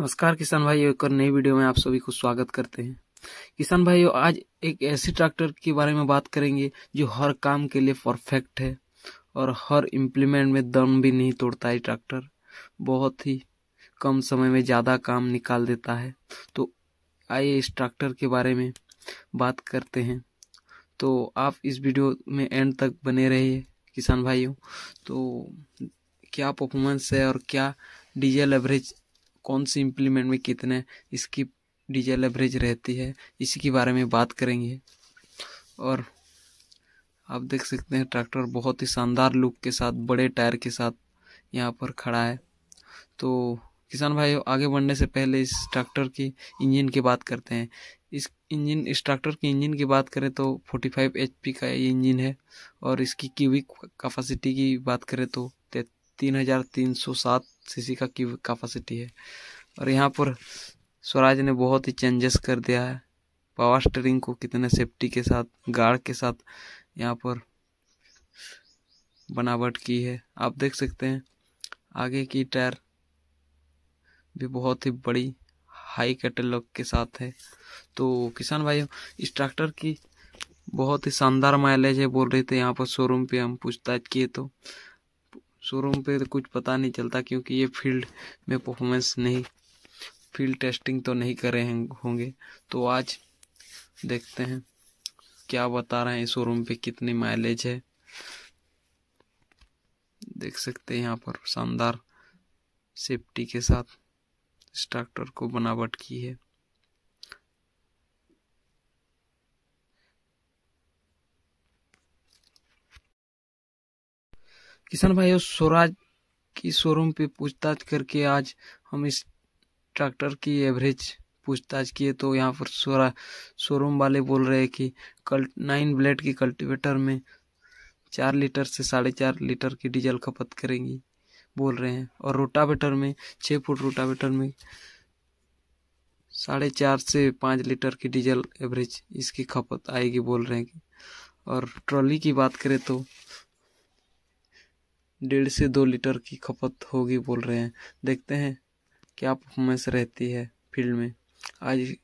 नमस्कार किसान भाई एक और नई वीडियो में आप सभी को स्वागत करते हैं किसान भाइयों आज एक ऐसे ट्रैक्टर के बारे में बात करेंगे जो हर काम के लिए परफेक्ट है और हर इम्प्लीमेंट में दम भी नहीं तोड़ता है ट्रैक्टर बहुत ही कम समय में ज़्यादा काम निकाल देता है तो आइए इस ट्रैक्टर के बारे में बात करते हैं तो आप इस वीडियो में एंड तक बने रहिए किसान भाइयों तो क्या परफॉर्मेंस है और क्या डीजल एवरेज कौन सी इम्प्लीमेंट में कितने इसकी डीजल एवरेज रहती है इसी के बारे में बात करेंगे और आप देख सकते हैं ट्रैक्टर बहुत ही शानदार लुक के साथ बड़े टायर के साथ यहाँ पर खड़ा है तो किसान भाई आगे बढ़ने से पहले इस ट्रैक्टर की इंजन की बात करते हैं इस इंजन इस ट्रैक्टर की इंजन की बात करें तो 45 फाइव का ये इंजन है और इसकी क्यूबिक कैपेसिटी की बात करें तो तीन हज़ार तीन सौ सात सीसी का की कैपेसिटी है और यहाँ पर स्वराज ने बहुत ही चेंजेस कर दिया है पावर स्टेरिंग को कितने सेफ्टी के साथ गार्ड के साथ यहाँ पर बनावट की है आप देख सकते हैं आगे की टायर भी बहुत ही बड़ी हाई कैटलॉग के साथ है तो किसान भाइयों इस ट्रैक्टर की बहुत ही शानदार माइलेज है बोल रहे थे यहाँ पर शोरूम पे हम पूछताछ किए तो शोरूम पे तो कुछ पता नहीं चलता क्योंकि ये फील्ड में परफॉर्मेंस नहीं फील्ड टेस्टिंग तो नहीं करे हैं होंगे तो आज देखते हैं क्या बता रहे हैं शोरूम पे कितनी माइलेज है देख सकते हैं यहाँ पर शानदार सेफ्टी के साथ स्ट्रक्टर को बनावट की है किसान भाइयों स्वराज की शोरूम पे पूछताछ करके आज हम इस ट्रैक्टर की एवरेज पूछताछ किए तो यहाँ पर स्वरा शोरूम वाले बोल रहे कि कल नाइन ब्लेड की कल्टीवेटर में चार लीटर से साढ़े चार लीटर की डीजल खपत करेंगी बोल रहे हैं और रोटावेटर में छः फुट रोटावेटर में साढ़े चार से पाँच लीटर की डीजल एवरेज इसकी खपत आएगी बोल रहे हैं और ट्रॉली की बात करें तो डेढ़ से दो लीटर की खपत होगी बोल रहे हैं देखते हैं क्या परफॉर्मेंस रहती है फील्ड में आज